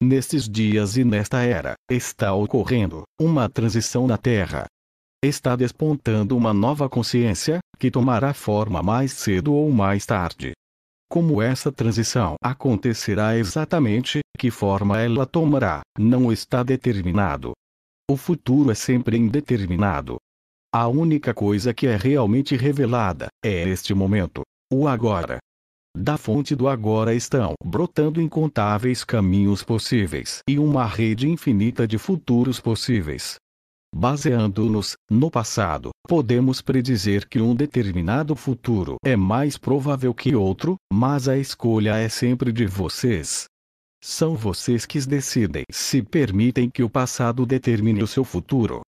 Nestes dias e nesta era, está ocorrendo uma transição na Terra. Está despontando uma nova consciência, que tomará forma mais cedo ou mais tarde. Como essa transição acontecerá exatamente, que forma ela tomará, não está determinado. O futuro é sempre indeterminado. A única coisa que é realmente revelada é este momento, o agora. Da fonte do agora estão brotando incontáveis caminhos possíveis e uma rede infinita de futuros possíveis. Baseando-nos no passado, podemos predizer que um determinado futuro é mais provável que outro, mas a escolha é sempre de vocês. São vocês que decidem se permitem que o passado determine o seu futuro.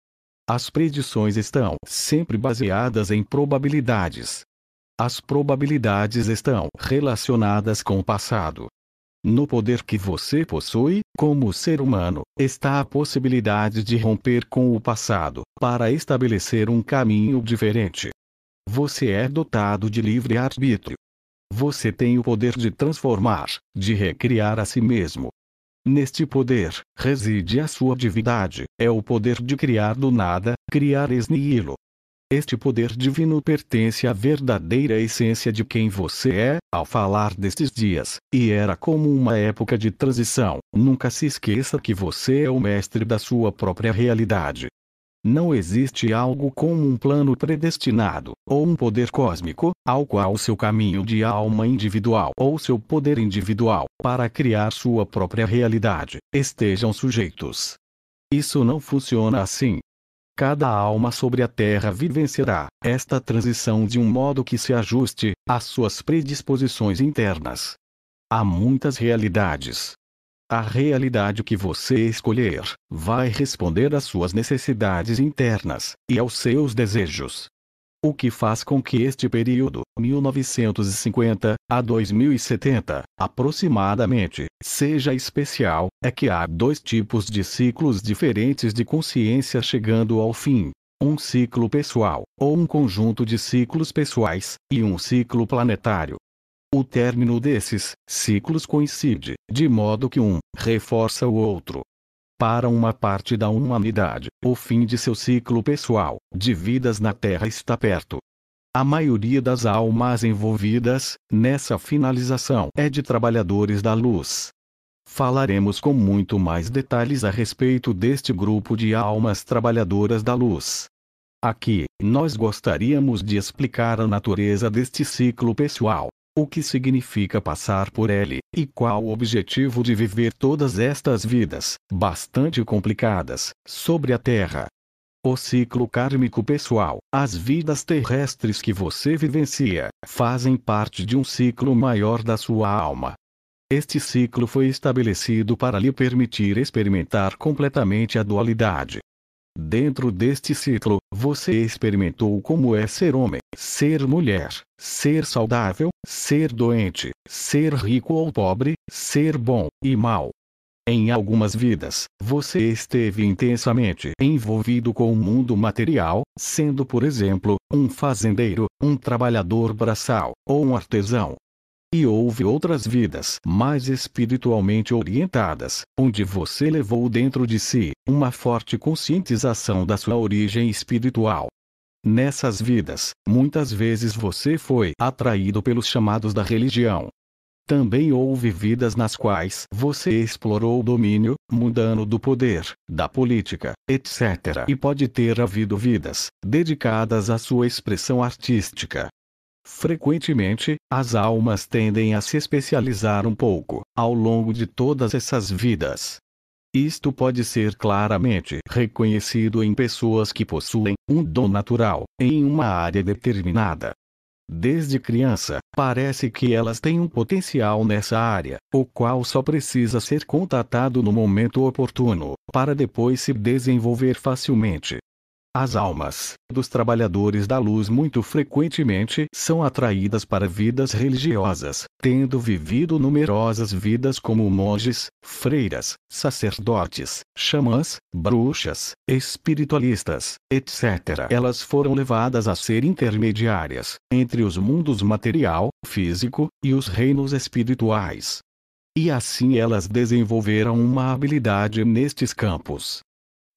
As predições estão sempre baseadas em probabilidades, as probabilidades estão relacionadas com o passado. No poder que você possui, como ser humano, está a possibilidade de romper com o passado, para estabelecer um caminho diferente. Você é dotado de livre arbítrio. Você tem o poder de transformar, de recriar a si mesmo. Neste poder, reside a sua divindade, é o poder de criar do nada, criar ex nihilo, este poder divino pertence à verdadeira essência de quem você é. Ao falar destes dias, e era como uma época de transição, nunca se esqueça que você é o mestre da sua própria realidade. Não existe algo como um plano predestinado, ou um poder cósmico, ao qual seu caminho de alma individual ou seu poder individual, para criar sua própria realidade, estejam sujeitos. Isso não funciona assim. Cada alma sobre a terra vivenciará esta transição de um modo que se ajuste às suas predisposições internas. Há muitas realidades. A realidade que você escolher vai responder às suas necessidades internas e aos seus desejos o que faz com que este período, 1950 a 2070, aproximadamente, seja especial, é que há dois tipos de ciclos diferentes de consciência chegando ao fim. Um ciclo pessoal, ou um conjunto de ciclos pessoais, e um ciclo planetário. O término desses ciclos coincide, de modo que um reforça o outro para uma parte da humanidade, o fim de seu ciclo pessoal de vidas na Terra está perto. A maioria das almas envolvidas nessa finalização é de trabalhadores da luz. Falaremos com muito mais detalhes a respeito deste grupo de almas trabalhadoras da luz. Aqui, nós gostaríamos de explicar a natureza deste ciclo pessoal, o que significa passar por ele, e qual o objetivo de viver todas estas vidas, bastante complicadas, sobre a Terra. O ciclo kármico pessoal, as vidas terrestres que você vivencia, fazem parte de um ciclo maior da sua alma. Este ciclo foi estabelecido para lhe permitir experimentar completamente a dualidade, Dentro deste ciclo, você experimentou como é ser homem, ser mulher, ser saudável, ser doente, ser rico ou pobre, ser bom e mal. Em algumas vidas, você esteve intensamente envolvido com o mundo material, sendo, por exemplo, um fazendeiro, um trabalhador braçal ou um artesão. E houve outras vidas mais espiritualmente orientadas, onde você levou dentro de si uma forte conscientização da sua origem espiritual. Nessas vidas, muitas vezes você foi atraído pelos chamados da religião. Também houve vidas nas quais você explorou o domínio, mundano do poder, da política, etc. E pode ter havido vidas dedicadas à sua expressão artística, Frequentemente, as almas tendem a se especializar um pouco, ao longo de todas essas vidas. Isto pode ser claramente reconhecido em pessoas que possuem um dom natural em uma área determinada. Desde criança, parece que elas têm um potencial nessa área, o qual só precisa ser contatado no momento oportuno, para depois se desenvolver facilmente. As almas dos trabalhadores da luz muito frequentemente são atraídas para vidas religiosas, tendo vivido numerosas vidas como monges, freiras, sacerdotes, xamãs, bruxas, espiritualistas, etc. Elas foram levadas a ser intermediárias entre os mundos material, físico e os reinos espirituais. E assim elas desenvolveram uma habilidade nestes campos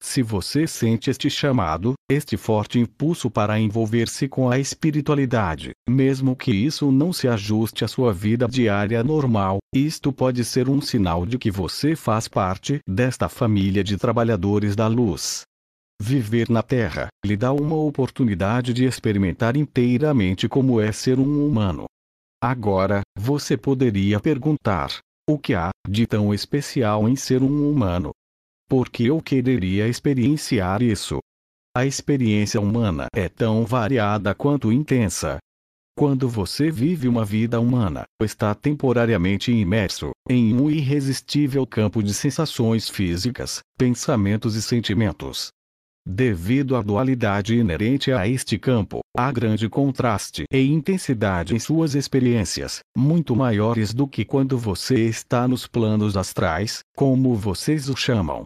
se você sente este chamado, este forte impulso para envolver-se com a espiritualidade, mesmo que isso não se ajuste à sua vida diária normal, isto pode ser um sinal de que você faz parte desta família de trabalhadores da luz. Viver na Terra lhe dá uma oportunidade de experimentar inteiramente como é ser um humano. Agora, você poderia perguntar: o que há de tão especial em ser um humano? porque eu quereria experienciar isso. A experiência humana é tão variada quanto intensa. Quando você vive uma vida humana, está temporariamente imerso em um irresistível campo de sensações físicas, pensamentos e sentimentos. Devido à dualidade inerente a este campo, há grande contraste e intensidade em suas experiências, muito maiores do que quando você está nos planos astrais, como vocês o chamam.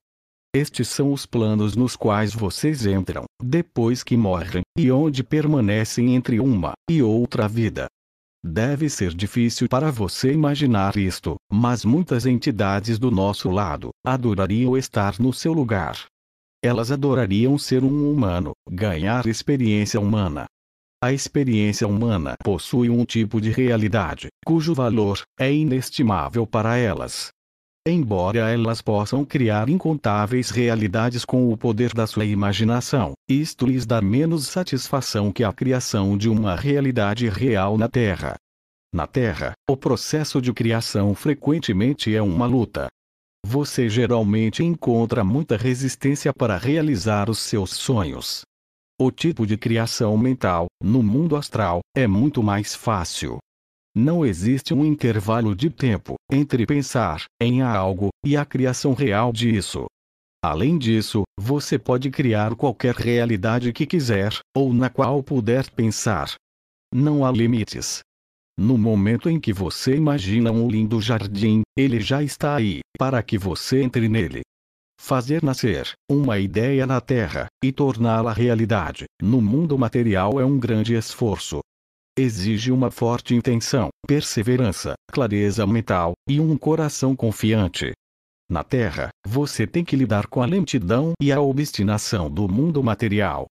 Estes são os planos nos quais vocês entram, depois que morrem, e onde permanecem entre uma e outra vida. Deve ser difícil para você imaginar isto, mas muitas entidades do nosso lado adorariam estar no seu lugar. Elas adorariam ser um humano, ganhar experiência humana. A experiência humana possui um tipo de realidade, cujo valor é inestimável para elas. Embora elas possam criar incontáveis realidades com o poder da sua imaginação, isto lhes dá menos satisfação que a criação de uma realidade real na Terra. Na Terra, o processo de criação frequentemente é uma luta. Você geralmente encontra muita resistência para realizar os seus sonhos. O tipo de criação mental, no mundo astral, é muito mais fácil. Não existe um intervalo de tempo entre pensar em algo e a criação real disso. Além disso, você pode criar qualquer realidade que quiser, ou na qual puder pensar. Não há limites. No momento em que você imagina um lindo jardim, ele já está aí, para que você entre nele. Fazer nascer uma ideia na Terra e torná-la realidade no mundo material é um grande esforço, exige uma forte intenção, perseverança, clareza mental e um coração confiante. Na Terra, você tem que lidar com a lentidão e a obstinação do mundo material.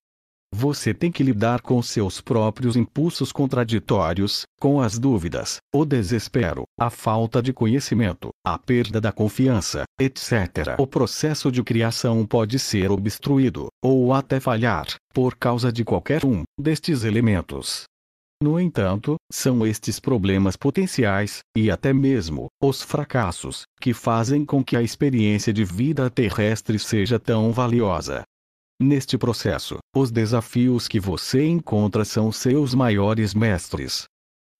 Você tem que lidar com seus próprios impulsos contraditórios, com as dúvidas, o desespero, a falta de conhecimento, a perda da confiança, etc. O processo de criação pode ser obstruído, ou até falhar, por causa de qualquer um destes elementos. No entanto, são estes problemas potenciais, e até mesmo os fracassos, que fazem com que a experiência de vida terrestre seja tão valiosa. Neste processo, os desafios que você encontra são seus maiores mestres.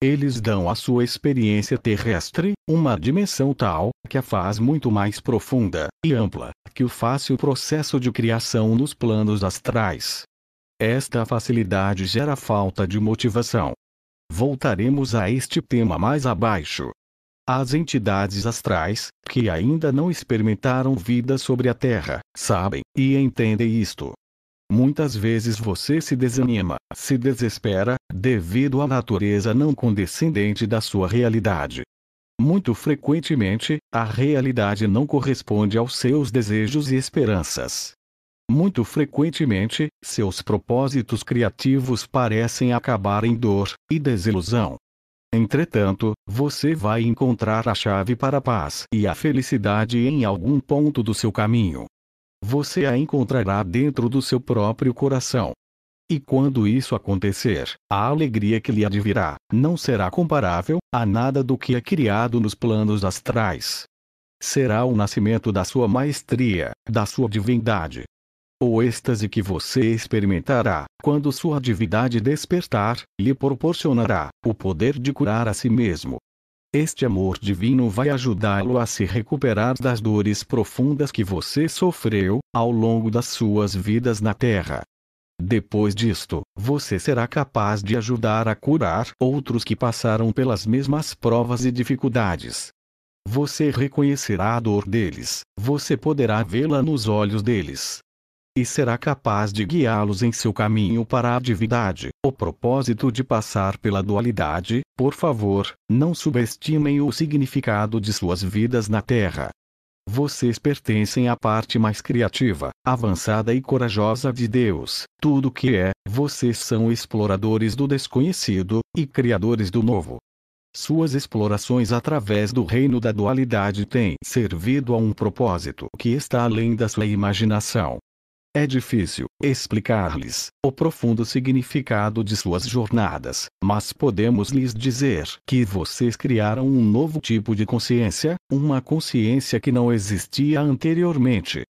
Eles dão à sua experiência terrestre uma dimensão tal que a faz muito mais profunda e ampla que o fácil processo de criação nos planos astrais. Esta facilidade gera falta de motivação. Voltaremos a este tema mais abaixo. As entidades astrais, que ainda não experimentaram vida sobre a Terra, sabem e entendem isto. Muitas vezes você se desanima, se desespera, devido à natureza não condescendente da sua realidade. Muito frequentemente, a realidade não corresponde aos seus desejos e esperanças. Muito frequentemente, seus propósitos criativos parecem acabar em dor e desilusão. Entretanto, você vai encontrar a chave para a paz e a felicidade em algum ponto do seu caminho. Você a encontrará dentro do seu próprio coração. E quando isso acontecer, a alegria que lhe advirá não será comparável a nada do que é criado nos planos astrais. Será o nascimento da sua maestria, da sua divindade, o êxtase que você experimentará, quando sua divindade despertar, lhe proporcionará o poder de curar a si mesmo. Este amor divino vai ajudá-lo a se recuperar das dores profundas que você sofreu, ao longo das suas vidas na Terra. Depois disto, você será capaz de ajudar a curar outros que passaram pelas mesmas provas e dificuldades. Você reconhecerá a dor deles, você poderá vê-la nos olhos deles, e será capaz de guiá-los em seu caminho para a divindade. O propósito de passar pela dualidade, por favor, não subestimem o significado de suas vidas na Terra. Vocês pertencem à parte mais criativa, avançada e corajosa de Deus. Tudo que é, vocês são exploradores do desconhecido e criadores do novo. Suas explorações através do reino da dualidade têm servido a um propósito que está além da sua imaginação. É difícil explicar-lhes o profundo significado de suas jornadas, mas podemos lhes dizer que vocês criaram um novo tipo de consciência, uma consciência que não existia anteriormente.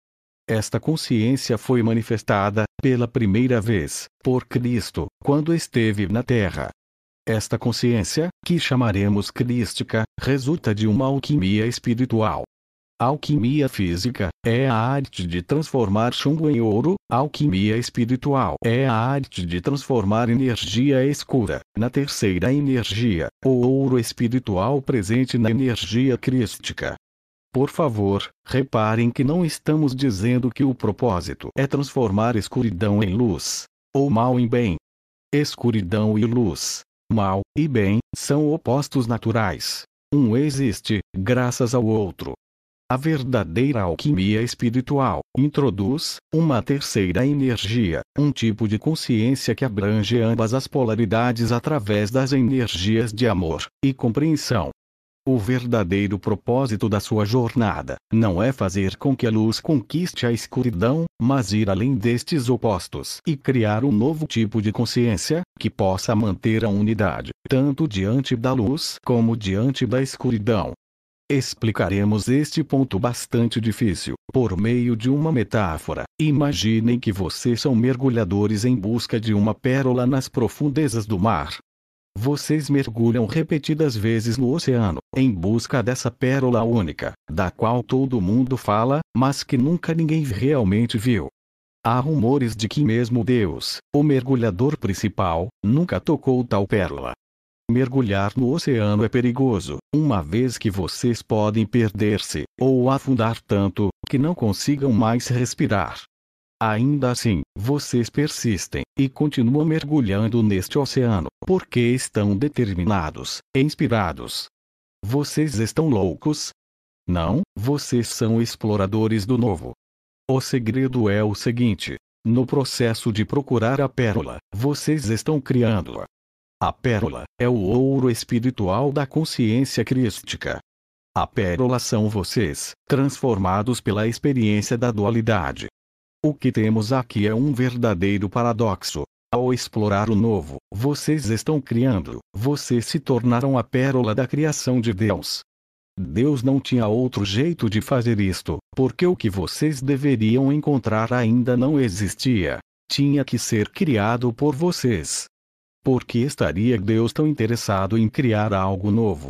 Esta consciência foi manifestada, pela primeira vez, por Cristo, quando esteve na Terra. Esta consciência, que chamaremos crística, resulta de uma alquimia espiritual Alquimia física é a arte de transformar chumbo em ouro, alquimia espiritual é a arte de transformar energia escura na terceira energia, o ouro espiritual presente na energia crística. Por favor, reparem que não estamos dizendo que o propósito é transformar escuridão em luz, ou mal em bem. Escuridão e luz, mal e bem, são opostos naturais. Um existe, graças ao outro. A verdadeira alquimia espiritual introduz uma terceira energia, um tipo de consciência que abrange ambas as polaridades através das energias de amor e compreensão. O verdadeiro propósito da sua jornada não é fazer com que a luz conquiste a escuridão, mas ir além destes opostos e criar um novo tipo de consciência que possa manter a unidade, tanto diante da luz como diante da escuridão, Explicaremos este ponto bastante difícil, por meio de uma metáfora. Imaginem que vocês são mergulhadores em busca de uma pérola nas profundezas do mar. Vocês mergulham repetidas vezes no oceano, em busca dessa pérola única, da qual todo mundo fala, mas que nunca ninguém realmente viu. Há rumores de que mesmo Deus, o mergulhador principal, nunca tocou tal pérola, Mergulhar no oceano é perigoso, uma vez que vocês podem perder-se, ou afundar tanto, que não consigam mais respirar. Ainda assim, vocês persistem, e continuam mergulhando neste oceano, porque estão determinados, inspirados. Vocês estão loucos? Não, vocês são exploradores do novo. O segredo é o seguinte: no processo de procurar a pérola, vocês estão criando-a. A pérola é o ouro espiritual da consciência crística. A pérola são vocês, transformados pela experiência da dualidade. O que temos aqui é um verdadeiro paradoxo. Ao explorar o novo, vocês estão criando, vocês se tornaram a pérola da criação de Deus. Deus não tinha outro jeito de fazer isto, porque o que vocês deveriam encontrar ainda não existia. Tinha que ser criado por vocês. Por que estaria Deus tão interessado em criar algo novo?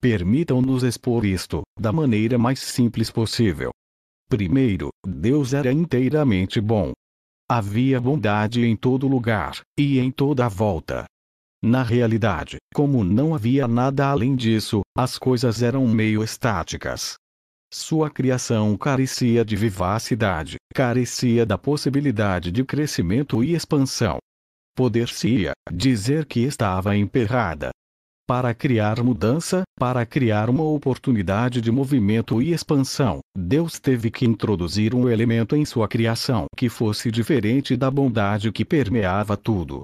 Permitam-nos expor isto, da maneira mais simples possível. Primeiro, Deus era inteiramente bom. Havia bondade em todo lugar, e em toda a volta. Na realidade, como não havia nada além disso, as coisas eram meio estáticas. Sua criação carecia de vivacidade, carecia da possibilidade de crescimento e expansão poder-se-ia dizer que estava emperrada. Para criar mudança, para criar uma oportunidade de movimento e expansão, Deus teve que introduzir um elemento em sua criação que fosse diferente da bondade que permeava tudo.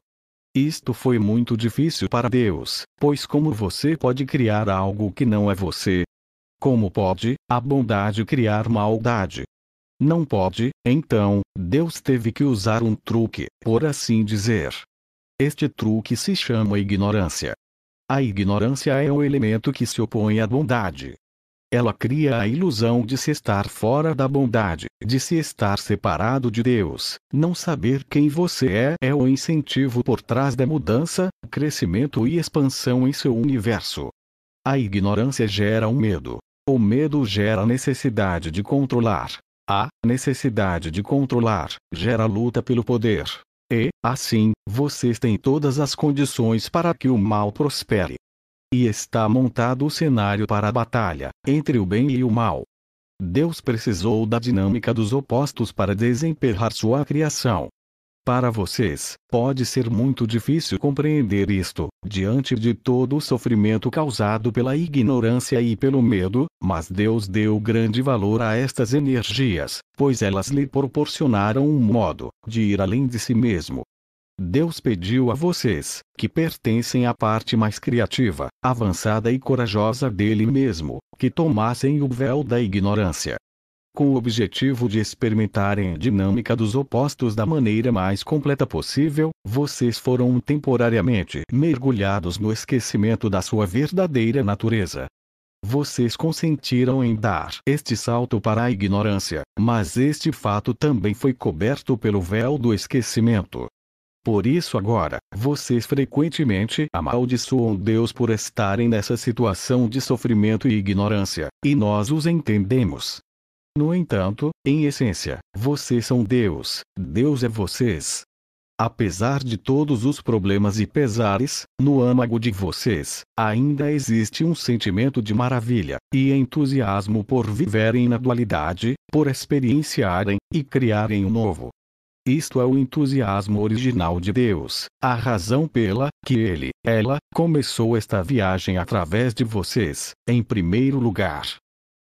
Isto foi muito difícil para Deus, pois como você pode criar algo que não é você? Como pode a bondade criar maldade? Não pode, então, Deus teve que usar um truque, por assim dizer. Este truque se chama ignorância. A ignorância é o elemento que se opõe à bondade. Ela cria a ilusão de se estar fora da bondade, de se estar separado de Deus, não saber quem você é é o incentivo por trás da mudança, crescimento e expansão em seu universo. A ignorância gera um medo. O medo gera a necessidade de controlar, a necessidade de controlar gera luta pelo poder. E, assim, vocês têm todas as condições para que o mal prospere. E está montado o cenário para a batalha entre o bem e o mal. Deus precisou da dinâmica dos opostos para desemperrar sua criação. Para vocês, pode ser muito difícil compreender isto, diante de todo o sofrimento causado pela ignorância e pelo medo, mas Deus deu grande valor a estas energias, pois elas lhe proporcionaram um modo de ir além de si mesmo. Deus pediu a vocês, que pertencem à parte mais criativa, avançada e corajosa dele mesmo, que tomassem o véu da ignorância com o objetivo de experimentarem a dinâmica dos opostos da maneira mais completa possível, vocês foram temporariamente mergulhados no esquecimento da sua verdadeira natureza. Vocês consentiram em dar este salto para a ignorância, mas este fato também foi coberto pelo véu do esquecimento. Por isso agora, vocês frequentemente amaldiçoam Deus por estarem nessa situação de sofrimento e ignorância, e nós os entendemos. No entanto, em essência, vocês são Deus, Deus é vocês. Apesar de todos os problemas e pesares, no âmago de vocês, ainda existe um sentimento de maravilha e entusiasmo por viverem na dualidade, por experienciarem e criarem o um novo. Isto é o entusiasmo original de Deus, a razão pela que ele, ela, começou esta viagem através de vocês, em primeiro lugar.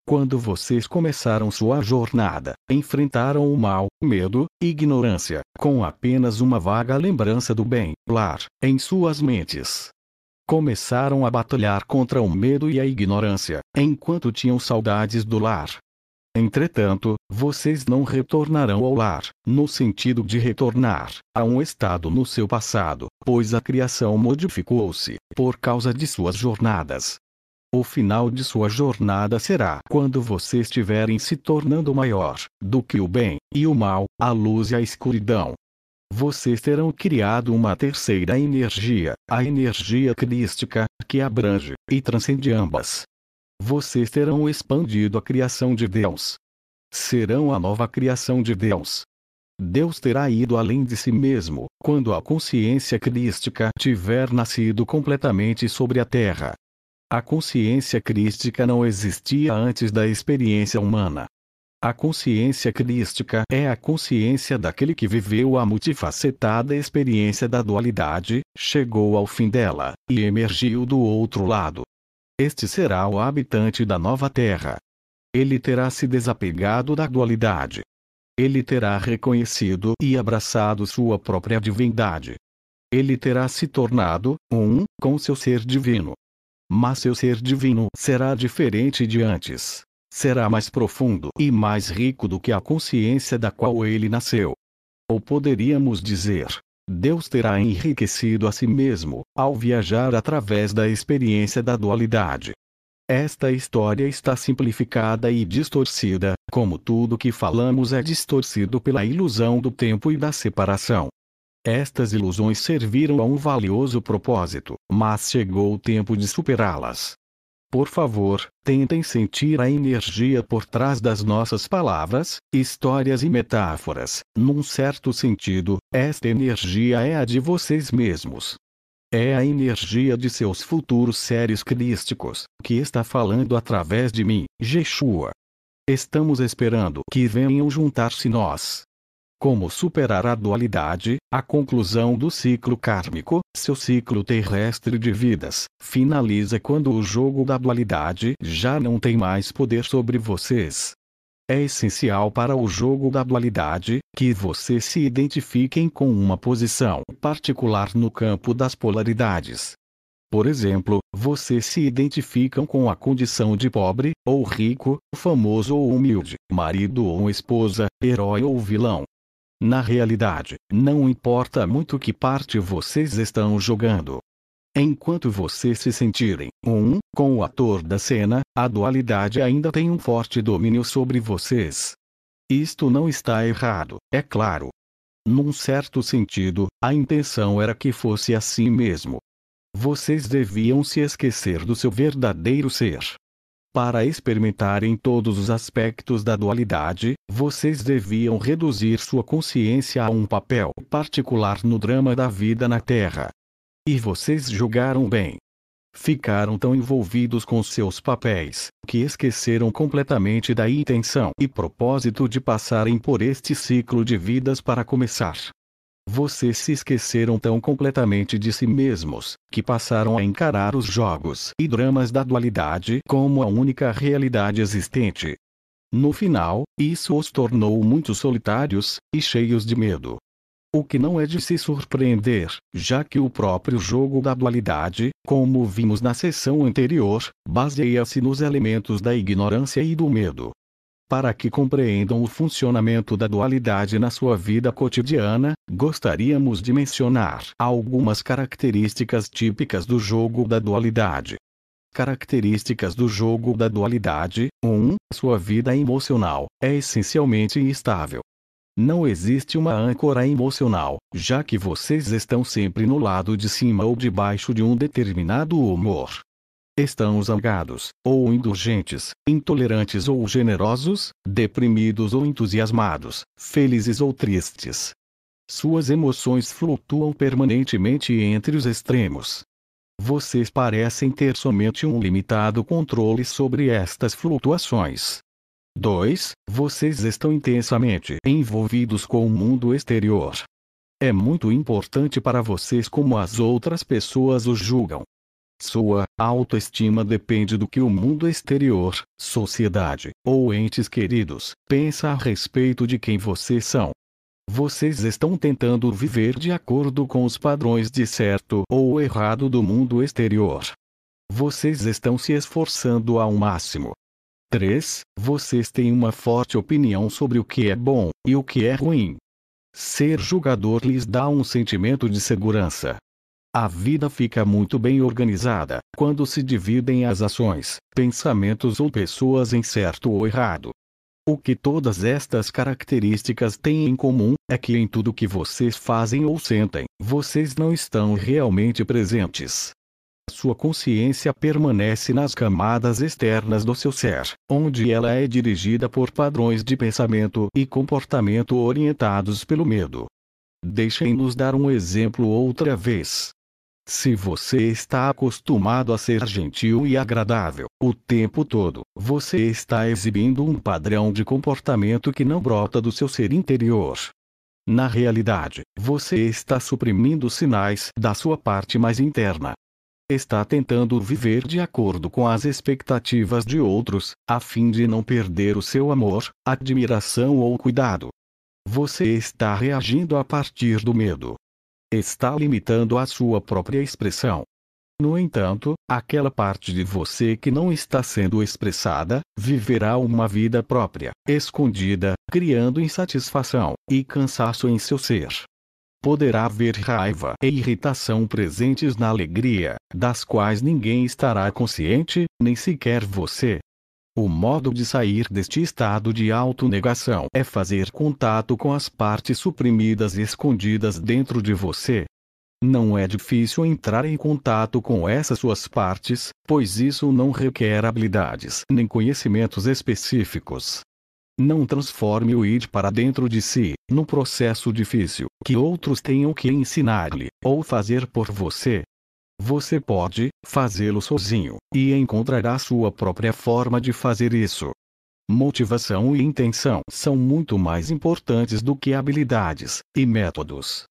Quando vocês começaram sua jornada, enfrentaram o mal, medo, ignorância, com apenas uma vaga lembrança do bem, lar, em suas mentes. Começaram a batalhar contra o medo e a ignorância, enquanto tinham saudades do lar. Entretanto, vocês não retornarão ao lar, no sentido de retornar a um estado no seu passado, pois a criação modificou-se por causa de suas jornadas, o final de sua jornada será quando você estiverem se tornando maior do que o bem e o mal, a luz e a escuridão. Vocês terão criado uma terceira energia, a energia crística, que abrange e transcende ambas. Vocês terão expandido a criação de Deus. Serão a nova criação de Deus. Deus terá ido além de si mesmo, quando a consciência crística tiver nascido completamente sobre a terra, a consciência crística não existia antes da experiência humana. A consciência crística é a consciência daquele que viveu a multifacetada experiência da dualidade, chegou ao fim dela, e emergiu do outro lado. Este será o habitante da nova terra. Ele terá se desapegado da dualidade. Ele terá reconhecido e abraçado sua própria divindade. Ele terá se tornado um com seu ser divino mas seu ser divino será diferente de antes. Será mais profundo e mais rico do que a consciência da qual ele nasceu. Ou poderíamos dizer, Deus terá enriquecido a si mesmo, ao viajar através da experiência da dualidade. Esta história está simplificada e distorcida, como tudo que falamos é distorcido pela ilusão do tempo e da separação. Estas ilusões serviram a um valioso propósito, mas chegou o tempo de superá-las. Por favor, tentem sentir a energia por trás das nossas palavras, histórias e metáforas. Num certo sentido, esta energia é a de vocês mesmos. É a energia de seus futuros seres crísticos, que está falando através de mim, Jeshua. Estamos esperando que venham juntar-se nós, como superar a dualidade, a conclusão do ciclo kármico, seu ciclo terrestre de vidas, finaliza quando o jogo da dualidade já não tem mais poder sobre vocês. É essencial para o jogo da dualidade que vocês se identifiquem com uma posição particular no campo das polaridades. Por exemplo, vocês se identificam com a condição de pobre ou rico, famoso ou humilde, marido ou esposa, herói ou vilão, na realidade, não importa muito que parte vocês estão jogando. Enquanto vocês se sentirem um com o ator da cena, a dualidade ainda tem um forte domínio sobre vocês. Isto não está errado, é claro. Num certo sentido, a intenção era que fosse assim mesmo. Vocês deviam se esquecer do seu verdadeiro ser para experimentarem todos os aspectos da dualidade, vocês deviam reduzir sua consciência a um papel particular no drama da vida na Terra. E vocês julgaram bem. Ficaram tão envolvidos com seus papéis, que esqueceram completamente da intenção e propósito de passarem por este ciclo de vidas para começar vocês se esqueceram tão completamente de si mesmos, que passaram a encarar os jogos e dramas da dualidade como a única realidade existente. No final, isso os tornou muito solitários e cheios de medo. O que não é de se surpreender, já que o próprio jogo da dualidade, como vimos na sessão anterior, baseia-se nos elementos da ignorância e do medo para que compreendam o funcionamento da dualidade na sua vida cotidiana, gostaríamos de mencionar algumas características típicas do jogo da dualidade. Características do jogo da dualidade: 1. Um, sua vida emocional é essencialmente instável. Não existe uma âncora emocional, já que vocês estão sempre no lado de cima ou de baixo de um determinado humor estão zangados, ou indulgentes, intolerantes ou generosos, deprimidos ou entusiasmados, felizes ou tristes. Suas emoções flutuam permanentemente entre os extremos. Vocês parecem ter somente um limitado controle sobre estas flutuações. 2. Vocês estão intensamente envolvidos com o mundo exterior. É muito importante para vocês como as outras pessoas os julgam, sua autoestima depende do que o mundo exterior, sociedade ou entes queridos pensa a respeito de quem vocês são. Vocês estão tentando viver de acordo com os padrões de certo ou errado do mundo exterior. Vocês estão se esforçando ao máximo. 3. Vocês têm uma forte opinião sobre o que é bom e o que é ruim. Ser julgador lhes dá um sentimento de segurança, a vida fica muito bem organizada quando se dividem as ações, pensamentos ou pessoas em certo ou errado. O que todas estas características têm em comum é que em tudo que vocês fazem ou sentem, vocês não estão realmente presentes. Sua consciência permanece nas camadas externas do seu ser, onde ela é dirigida por padrões de pensamento e comportamento orientados pelo medo. Deixem-nos dar um exemplo outra vez. Se você está acostumado a ser gentil e agradável o tempo todo, você está exibindo um padrão de comportamento que não brota do seu ser interior. Na realidade, você está suprimindo sinais da sua parte mais interna. Está tentando viver de acordo com as expectativas de outros, a fim de não perder o seu amor, admiração ou cuidado. Você está reagindo a partir do medo, está limitando a sua própria expressão. No entanto, aquela parte de você que não está sendo expressada, viverá uma vida própria, escondida, criando insatisfação e cansaço em seu ser. Poderá haver raiva e irritação presentes na alegria, das quais ninguém estará consciente, nem sequer você. O modo de sair deste estado de autonegação é fazer contato com as partes suprimidas e escondidas dentro de você. Não é difícil entrar em contato com essas suas partes, pois isso não requer habilidades nem conhecimentos específicos. Não transforme o id para dentro de si, num processo difícil que outros tenham que ensinar-lhe ou fazer por você. Você pode fazê-lo sozinho, e encontrará sua própria forma de fazer isso. Motivação e intenção são muito mais importantes do que habilidades e métodos.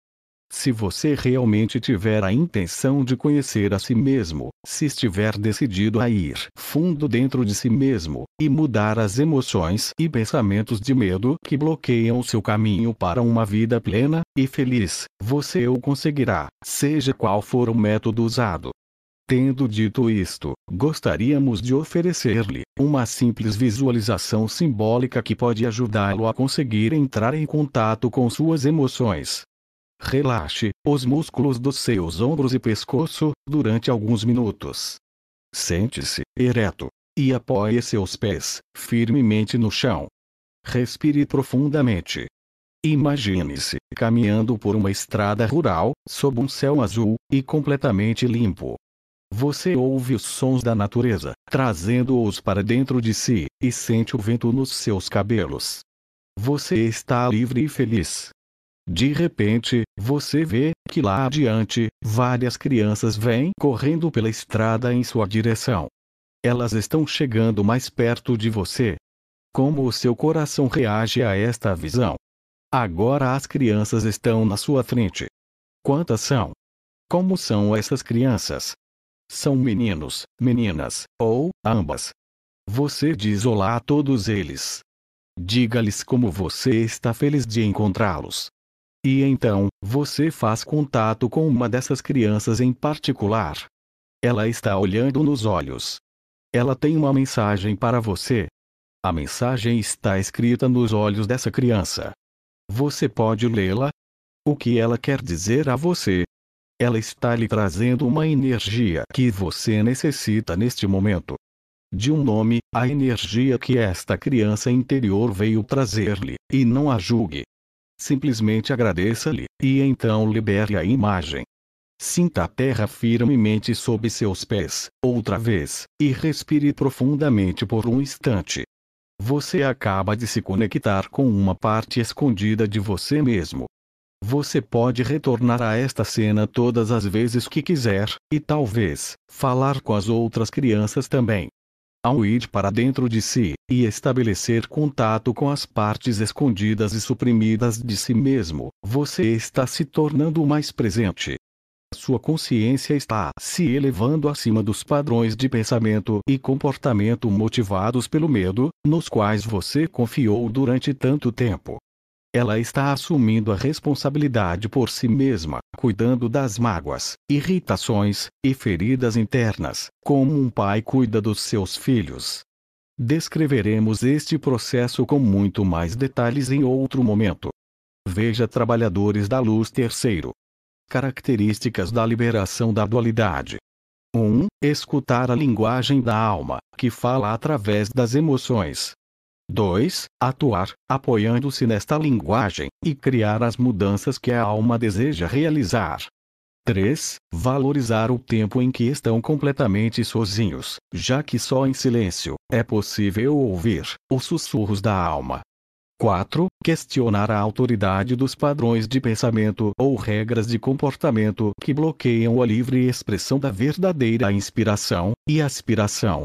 Se você realmente tiver a intenção de conhecer a si mesmo, se estiver decidido a ir fundo dentro de si mesmo e mudar as emoções e pensamentos de medo que bloqueiam seu caminho para uma vida plena e feliz, você o conseguirá, seja qual for o método usado. Tendo dito isto, gostaríamos de oferecer-lhe uma simples visualização simbólica que pode ajudá-lo a conseguir entrar em contato com suas emoções, Relaxe os músculos dos seus ombros e pescoço durante alguns minutos. Sente-se ereto e apoie seus pés firmemente no chão. Respire profundamente. Imagine-se caminhando por uma estrada rural, sob um céu azul e completamente limpo. Você ouve os sons da natureza, trazendo-os para dentro de si, e sente o vento nos seus cabelos. Você está livre e feliz, de repente, você vê que lá adiante, várias crianças vêm correndo pela estrada em sua direção. Elas estão chegando mais perto de você. Como o seu coração reage a esta visão? Agora as crianças estão na sua frente. Quantas são? Como são essas crianças? São meninos, meninas, ou ambas. Você diz olá a todos eles. Diga-lhes como você está feliz de encontrá-los. E então, você faz contato com uma dessas crianças em particular. Ela está olhando nos olhos. Ela tem uma mensagem para você. A mensagem está escrita nos olhos dessa criança. Você pode lê-la? O que ela quer dizer a você? Ela está lhe trazendo uma energia que você necessita neste momento. De um nome, a energia que esta criança interior veio trazer-lhe, e não a julgue simplesmente agradeça-lhe, e então libere a imagem. Sinta a terra firmemente sob seus pés, outra vez, e respire profundamente por um instante. Você acaba de se conectar com uma parte escondida de você mesmo. Você pode retornar a esta cena todas as vezes que quiser, e talvez, falar com as outras crianças também ao ir para dentro de si, e estabelecer contato com as partes escondidas e suprimidas de si mesmo, você está se tornando mais presente. Sua consciência está se elevando acima dos padrões de pensamento e comportamento motivados pelo medo, nos quais você confiou durante tanto tempo. Ela está assumindo a responsabilidade por si mesma, cuidando das mágoas, irritações e feridas internas, como um pai cuida dos seus filhos. Descreveremos este processo com muito mais detalhes em outro momento. Veja Trabalhadores da Luz Terceiro. Características da liberação da dualidade. 1. Um, escutar a linguagem da alma, que fala através das emoções, 2. Atuar, apoiando-se nesta linguagem, e criar as mudanças que a alma deseja realizar. 3. Valorizar o tempo em que estão completamente sozinhos, já que só em silêncio é possível ouvir os sussurros da alma. 4. Questionar a autoridade dos padrões de pensamento ou regras de comportamento que bloqueiam a livre expressão da verdadeira inspiração e aspiração,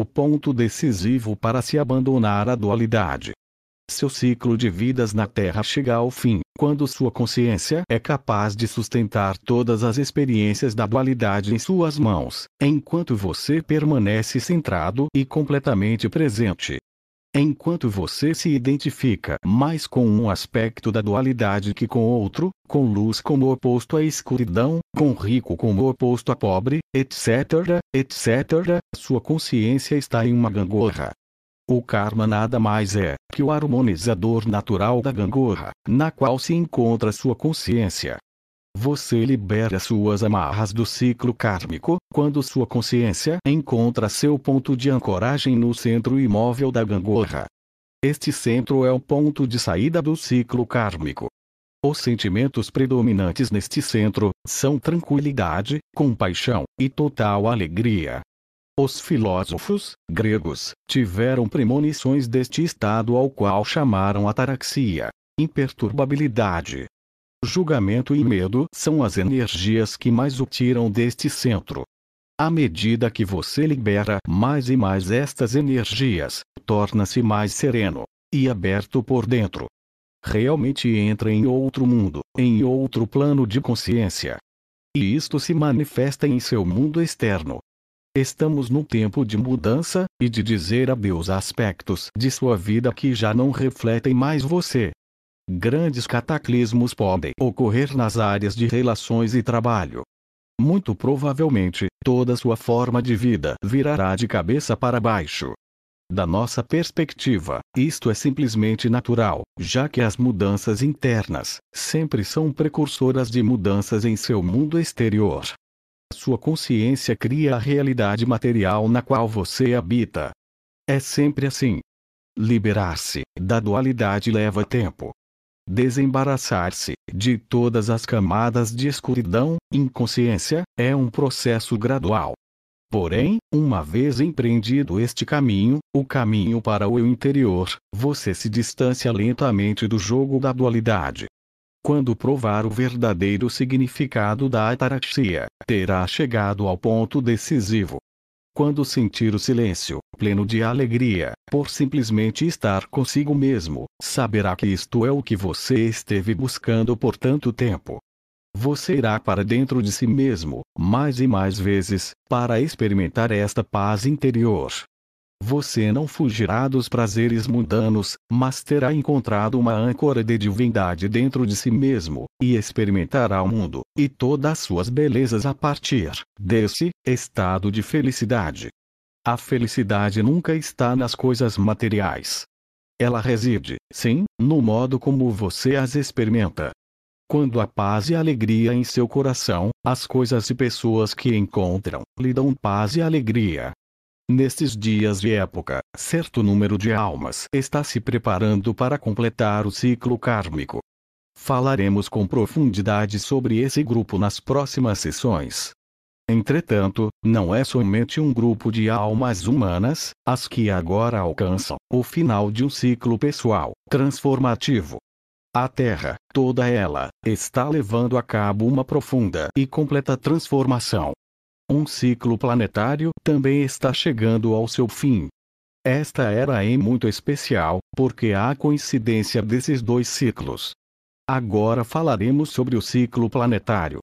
o ponto decisivo para se abandonar à dualidade. Seu ciclo de vidas na Terra chega ao fim, quando sua consciência é capaz de sustentar todas as experiências da dualidade em suas mãos, enquanto você permanece centrado e completamente presente. Enquanto você se identifica mais com um aspecto da dualidade que com outro, com luz como oposto à escuridão, com rico como oposto a pobre, etc., etc., sua consciência está em uma gangorra. O karma nada mais é que o harmonizador natural da gangorra, na qual se encontra sua consciência. Você libera suas amarras do ciclo kármico, quando sua consciência encontra seu ponto de ancoragem no centro imóvel da gangorra. Este centro é o ponto de saída do ciclo kármico. Os sentimentos predominantes neste centro são tranquilidade, compaixão e total alegria. Os filósofos gregos tiveram premonições deste estado ao qual chamaram ataraxia, imperturbabilidade, julgamento e medo são as energias que mais o tiram deste centro. À medida que você libera mais e mais estas energias, torna-se mais sereno e aberto por dentro. Realmente entra em outro mundo, em outro plano de consciência. E isto se manifesta em seu mundo externo. Estamos num tempo de mudança e de dizer adeus a aspectos de sua vida que já não refletem mais você grandes cataclismos podem ocorrer nas áreas de relações e trabalho. Muito provavelmente, toda sua forma de vida virará de cabeça para baixo. Da nossa perspectiva, isto é simplesmente natural, já que as mudanças internas sempre são precursoras de mudanças em seu mundo exterior. Sua consciência cria a realidade material na qual você habita. É sempre assim. Liberar-se da dualidade leva tempo. Desembaraçar-se de todas as camadas de escuridão, inconsciência, é um processo gradual. Porém, uma vez empreendido este caminho, o caminho para o eu interior, você se distancia lentamente do jogo da dualidade. Quando provar o verdadeiro significado da ataraxia, terá chegado ao ponto decisivo quando sentir o silêncio, pleno de alegria, por simplesmente estar consigo mesmo, saberá que isto é o que você esteve buscando por tanto tempo. Você irá para dentro de si mesmo, mais e mais vezes, para experimentar esta paz interior, você não fugirá dos prazeres mundanos, mas terá encontrado uma âncora de divindade dentro de si mesmo, e experimentará o mundo e todas suas belezas a partir desse estado de felicidade. A felicidade nunca está nas coisas materiais. Ela reside, sim, no modo como você as experimenta. Quando a paz e a alegria em seu coração, as coisas e pessoas que encontram lhe dão paz e alegria, Nestes dias e época, certo número de almas está se preparando para completar o ciclo kármico. Falaremos com profundidade sobre esse grupo nas próximas sessões. Entretanto, não é somente um grupo de almas humanas, as que agora alcançam o final de um ciclo pessoal, transformativo. A Terra, toda ela, está levando a cabo uma profunda e completa transformação, um ciclo planetário também está chegando ao seu fim. Esta era é muito especial, porque há coincidência desses dois ciclos. Agora falaremos sobre o ciclo planetário.